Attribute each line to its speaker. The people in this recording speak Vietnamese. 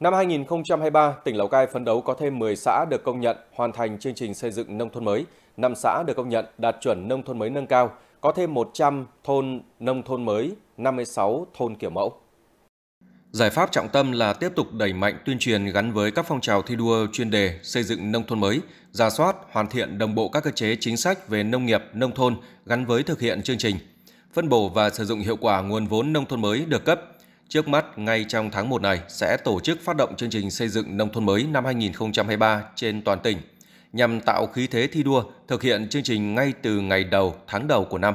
Speaker 1: Năm 2023, tỉnh Lào Cai phấn đấu có thêm 10 xã được công nhận hoàn thành chương trình xây dựng nông thôn mới, 5 xã được công nhận đạt chuẩn nông thôn mới nâng cao, có thêm 100 thôn nông thôn mới, 56 thôn kiểu mẫu. Giải pháp trọng tâm là tiếp tục đẩy mạnh tuyên truyền gắn với các phong trào thi đua chuyên đề xây dựng nông thôn mới, ra soát, hoàn thiện đồng bộ các cơ chế chính sách về nông nghiệp, nông thôn gắn với thực hiện chương trình, phân bổ và sử dụng hiệu quả nguồn vốn nông thôn mới được cấp, Trước mắt, ngay trong tháng 1 này sẽ tổ chức phát động chương trình xây dựng nông thôn mới năm 2023 trên toàn tỉnh nhằm tạo khí thế thi đua thực hiện chương trình ngay từ ngày đầu tháng đầu của năm.